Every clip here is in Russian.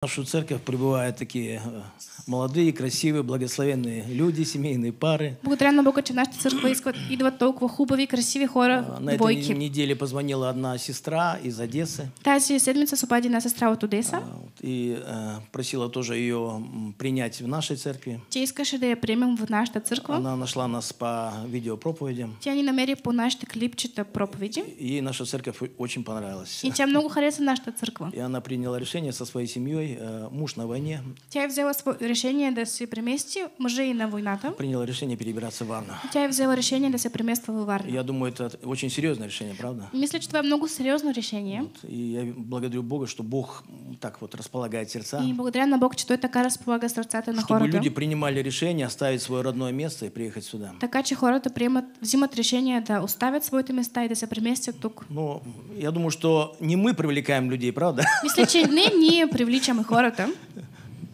В нашу церковь прибывают такие э, молодые, красивые, благословенные люди, семейные пары. Благодаря на Бога, че нашата църква идват толкова хубави, красиви хора, На этой неделе позвонила одна сестра из Одессы. Тази седмица с една сестра от Одеса. А, и э, просила тоже ее принять в нашей церкви. Тя искаше да я примем в нашу церковь. Она нашла нас по видеопроповедям. Тя они намерили по нашите клипчета проповеди. Ей наша церковь очень понравилась. И тя много хареса нашата церковь. И она приняла решение со своей семьей Э, муж на войне. Тя взяла решение да се премести мужей на там. Приняла решение перебираться в Варну. Тя взяла решение да се премества в Варну. Я думаю, это очень серьезное решение, правда? Мисля, что это много серьезное решение. Вот. И я благодарю Бога, что Бог так вот располагает сердца. И благодаря на Бог, что той така разполага сърцата на хората. Чтобы люди принимали решение оставить свое родное место и приехать сюда. Така че хората приемат, взимат решение да оставят своите места и да се преместят тук. Ну, я думаю, что не мы привлекаем людей, правда? Мисля, че не ние привличаме и хората.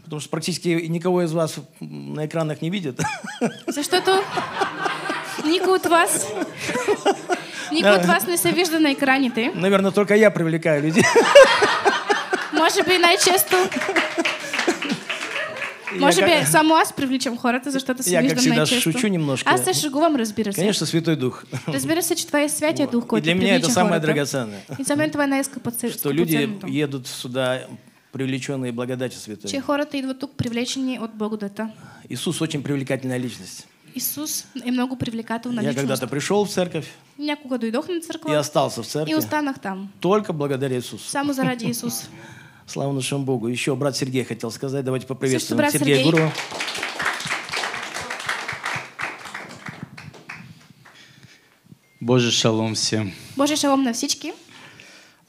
Потому что практически никого из вас на экранах не видят. Защото никой от вас... Никой от вас не се на экране ты, Наверное, только я привлекаю людей. может быть най-често... Може би как... само вас привличам хората, за защото се я, как всегда често шучу немножко. а се шегувам, вам се. Конечно, Святой Дух. Разбира се, че това е Дух, който для меня это самое драгоценное. И за мен това е най Что люди едут сюда привлеченные благодати святой. Че хората идват тук привлечени от благодата. Иисус очень привлекательная личность. Иисус и много привлекательна Я когда-то пришел в церковь. Някога дойдох на църква. И остался в церкви. И останах там. Только благодаря Иисусу. Само заради Иисус. Слава нашему Богу. Еще брат Сергей хотел сказать. Давайте поприветствуем Сергей Сергея Сергей. Гурова. Боже шалом всем. Боже шалом на всички.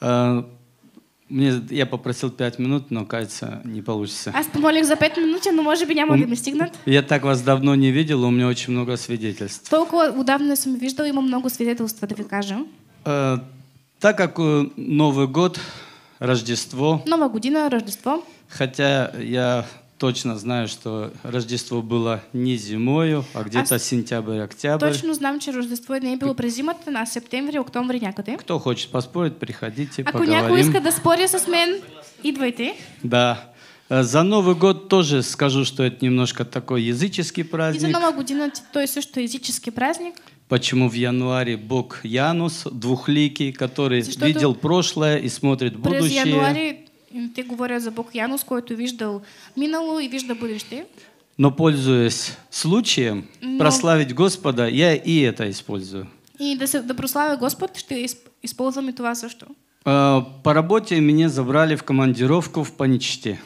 А, мне, я попросил пять минут, но, кажется, не получится. А помолих за пять минут, но, может би, няма да ми стигнат. Я так вас давно не видел, у меня очень много свидетельств. Толкова отдавна съм виждал, има много свидетельств, да ви кажа. Э, так как э, Новый год, Рождество. Новая година, Рождество. Хотя я точно знаю, что Рождество было не зимою, а где-то а сентябрь-октябрь. Точно знам, че Рождество не било през зимата, на септември, октомври някъде. Кто хочет поспорить, приходите, А поговорим. Ако някой иска да спори с идвайте. Да. За Новый год тоже скажу, что это немножко такой языческий праздник. И за Новый година, то есть что языческий праздник. Почему в январе Бог Янус, двухликий, который Защото видел прошлое и смотрит будущее. През януари ты говорят за Бог Янус, който виждал минало и видел будущее. Но пользуясь случаем Но... прославить Господа, я и это использую. И да, се, да что Господ, ще използвам и това също. А, по работе меня забрали в командировку в Паничте.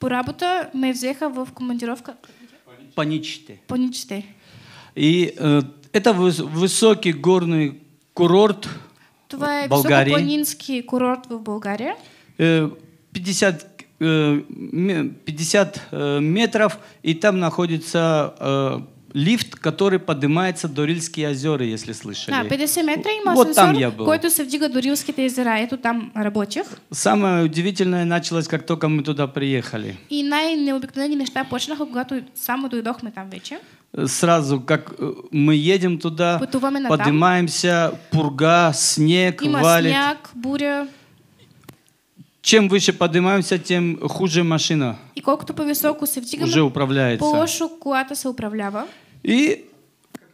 По работе ме взеха в командировку? Паничте. Паничте. И э, это высокий горный курорт в Болгарии. България. високопланински курорт в Болгарии. Э, 50, 50 э, э, метров, и там находится э, лифт, который поднимается до Рильские озера, если слышали. Да, 50 метров има вот там я был. Кое-то вдига до Рильските озера. Это там рабочих? Самое удивительное началось, как только мы туда приехали. И най-необикновени неща почнаха, когато само мы там вече. Сразу, как мы едем туда, поднимаемся, пурга, снег, има валит. Има буря. Чем выше поднимаемся, тем хуже машина. И как-то по высоку се уже управляется. По-лошо колата се И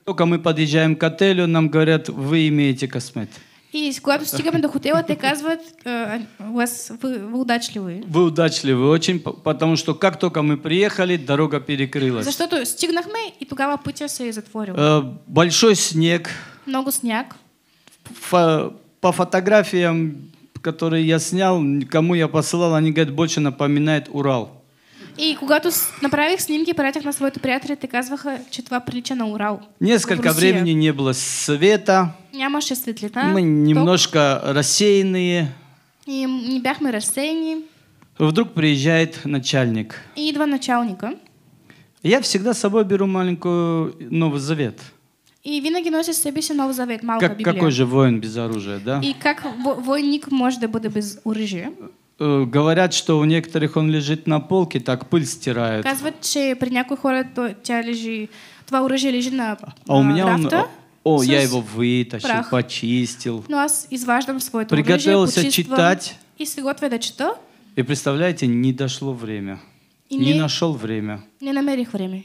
только мы подъезжаем к отелю, нам говорят, вы имеете космет. И когато стигаме до хотела, те казват, э, а, у вас вы, вы удачливые. Вы удачливы очень, потому что как только мы приехали, дорога перекрылась. За что-то Защото мы и тогава путя се затворил. Э, большой снег. Много снег. Фо по фотографиям который я снял, кому я посылал, они говорят, больше напоминает Урал. И когато направих снимки, пратих на свой приятели, те казваха, э, че прилича на Урал. Несколько времени не было света. Нямаше светлина. Мы немножко рассеянные. И не бях мы рассеяни. Вдруг приезжает начальник. И два начальника. Я всегда с собой беру маленькую Новый Завет. И винаги носит себе си Нов Завет, Малка как, Библия. Какой же воин без оружия, да? И как воинник может быть без оружия? Э, говорят, что у некоторых он лежит на полке, так пыль стирает. Казват, что при некой хоре то, тя лежи, твое оружие лежит на А, а у меня он, о, Сус я его вытащил, прах. почистил. Ну, а из важным свой Приготовился оружие, читать. И се готвя да И представляете, не дошло время. И не, не нашел время. Не намерих время.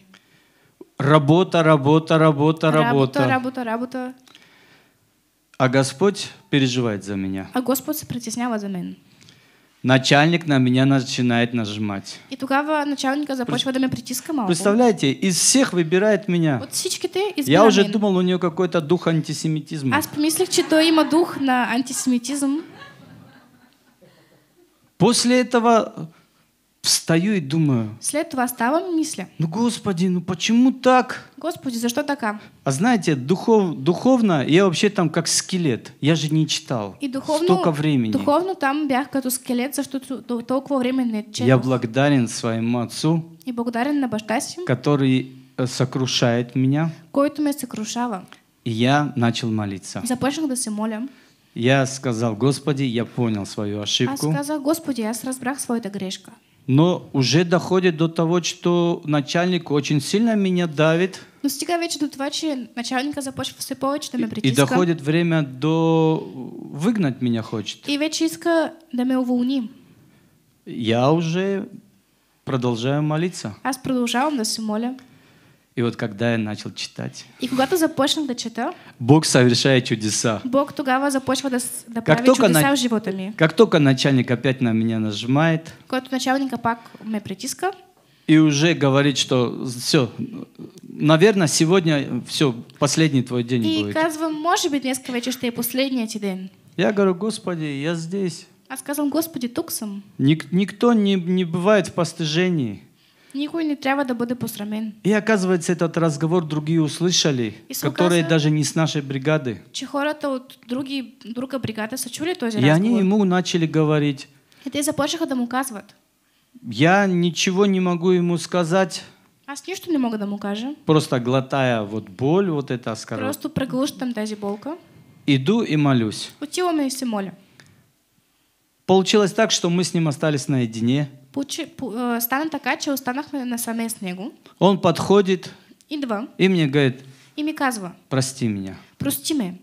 Работа, работа, работа, работа. Работа, работа, работа. А Господь переживает за меня. А Господь притеснява за меня. Начальник на меня начинает нажимать. И тогава начальника започва да меня притиска мало. Представляете, из всех выбирает меня. Вот сички ты Я уже думал, у нее какой-то дух антисемитизма. Аз помислих, че той има дух на антисемитизм. После этого встаю и думаю. След това ставам мисля. Ну, Господи, ну почему так? Господи, за что така? А знаете, духов, духовно я вообще там как скелет. Я же не читал. И духовно, Столько времени. Духовно там бях като скелет, за что толкова времени не читал. Я благодарен своему отцу. И благодарен на баща Который э, сокрушает меня. Кое-то меня сокрушало. И я начал молиться. Започнах да се моля. Я сказал, Господи, я понял свою ошибку. Аз сказал, Господи, аз разбрах своята грешка но уже доходит до того, что начальник очень сильно меня давит. Но ну, стига вече до това, че начальника започва все повече да ме притиска. И доходит время до... выгнать меня хочет. И вече иска да ме уволни. Я уже продолжаю молиться. Аз продължавам да се моля. И вот когда я начал читать... И когато започнах да чета... Бог совершает чудеса. Бог тугава започва да, да как прави чудеса на... в живота Как только начальник опять на меня нажимает... Когда начальника пак ме притиска... И уже говорит, что все, наверное, сегодня все, последний твой день и будет. И казвам, может быть, несколько вечер, что и последний ти день. Я говорю, Господи, я здесь. А сказал, Господи, туксом. Ник никто не, не бывает в постыжении. Никой не трябва да бъде посрамен. И оказывается, этот разговор другие услышали, которые даже не с нашей бригады. Че хората от други, друга бригада са чули този разговор. И они ему начали говорить. И те започнаха да му казват. Я ничего не могу ему сказать. Аз нищо не мога да му кажа. Просто глотая вот боль, вот это оскорбление. Просто проглушtam тази болка. Иду и молюсь. Отиваме и се моля. Получилось так, что мы с ним остались наедине. Получи, по, э, стана така, че останахме насаме с него. Он подходит Идва. и мне говорит, и мне казва, прости меня. Прости ме.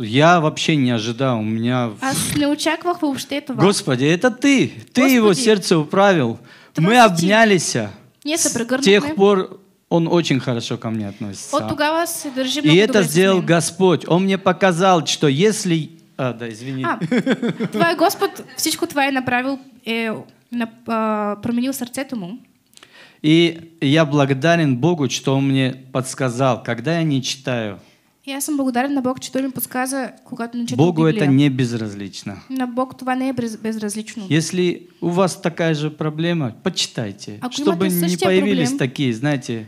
Я вообще не ожидал, у меня... Аз не очаквах въобще това. Господи, это ты, ты Господи, его сердце управил. Мы обнялись. Не се С тех пор он очень хорошо ко мне относится. От тогава се държи много И это сделал Господь. Он мне показал, что если а, да, извини. А, твой Господь всичко твое направил, е, э, на, э, променил сердце тому. И я благодарен Богу, что Он мне подсказал, когда я не читаю. Я сам благодарен на Бог, что Он мне подсказа, когда не читаю Богу Библию. это не безразлично. На Бог това не безразлично. Если у вас такая же проблема, почитайте, а чтобы не появились проблем, такие, знаете,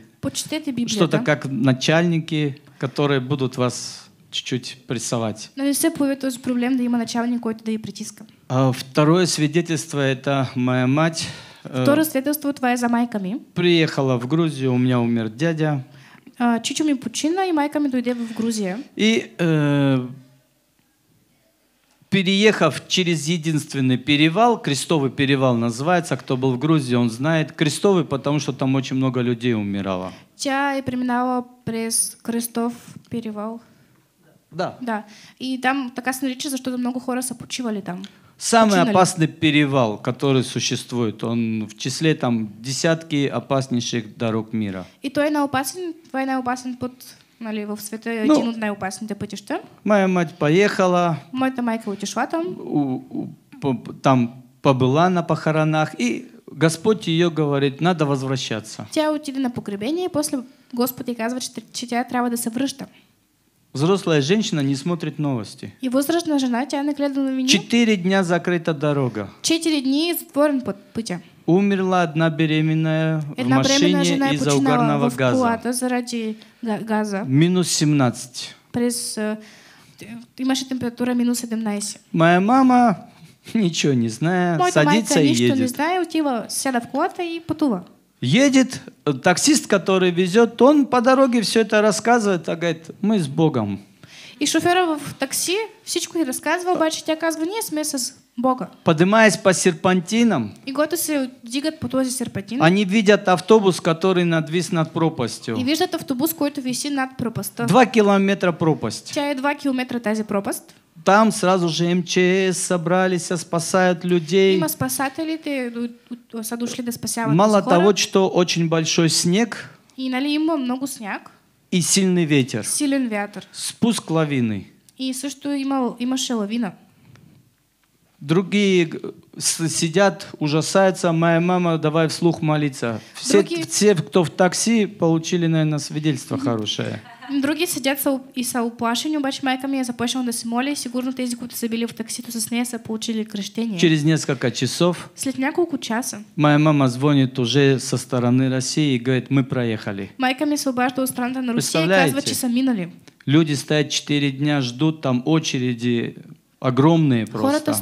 что-то как начальники, которые будут вас чуть-чуть прессовать. Но ну все будет тоже проблем, да и начальник който да и притиска. А, второе свидетельство — это моя мать. Э, второе свидетельство твоя за майками. Приехала в Грузию, у меня умер дядя. А, чичо ми почина и майками, ми дойде в Грузию. И э, переехав через единственный перевал, Крестовый перевал называется, кто был в Грузии, он знает. Крестовый, потому что там очень много людей умирало. Тя и преминала през Крестов перевал. Да. Да. И там така се что защото много хора са там. Самый Починали. опасный перевал, который существует, он в числе там десятки опаснейших дорог мира. И той е наопасен, това е наопасен път нали, в святой. Э, ну, един от най-опасните пътища. Моя мать поехала. Моята майка отишла там. У, у, там побыла на похоронах и Господь ее говорит, надо возвращаться. Тя отиде на погребение, после Господь ей казва, че, че тя трябва да се Взрослая женщина не смотрит новости. И возрастная жена тя не глядела на меня. Четыре дня закрыта дорога. Четыре дня затворен под путем. Умерла одна беременная одна в машине жена из-за угарного газа. Заради газа. Минус 17. Пресс, имаше температура минус 17. Моя мама, ничего не знает, садится и едет. Моя мама ничего не знаю, села в квота и потула. Едет э, таксист, который везет, он по дороге все это рассказывает, а говорит, мы с Богом. И шофера в такси не рассказывал, бачите, оказывается, не с смысл Бога. Поднимаясь по серпантинам, и дигат по този серпантин, они видят автобус, который надвис над пропастью. И виждат автобус, который висит над пропастью. Два километра пропасть. Тя два километра тази пропасть. Там сразу же МЧС собрались, а спасают людей. Има спасатели, ты ну, садушли да спасяват Мало скоро. того, что очень большой снег. И нали има много сняг. И сильный ветер. Силен ветер. Спуск лавины. И също има, имаше лавина. Другие сидят, ужасаются, моя мама, давай вслух молиться. Все, Другие... все кто в такси, получили, наверное, свидетельство хорошее. Другие сидят и са уплашени, обаче майка ми е започнала да се моли и сигурно тези, които са били в таксито с нея, са получили крещение. Через несколько часов. След няколко часа. Моя мама звонит уже со стороны России и говорит, мы проехали. Майка ми се обажда от страната на Русия и казва, че са минали. Люди стоят 4 дня, ждут там очереди, огромные просто.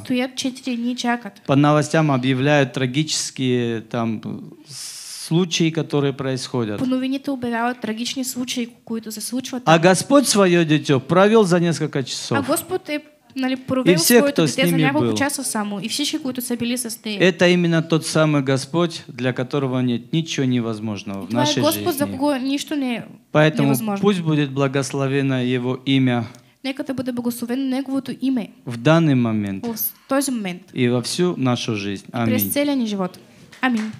чакат. По новостям объявляют трагические там случаи, которые происходят. то трагичные случаи, А Господь свое дитё провел за несколько часов. А Господь э, и Нали, провел, и все, кто с ними был. Саму, и все, които са били с Это именно тот самый Господь, для которого нет ничего невозможного в нашей Господь, жизни. Поэтому невозможно. пусть будет благословено Его имя Нека да бъде благословено Неговото име. В данный момент. В този момент. И във всю нашу жизнь. Амин. И през целия ни живот. Амин.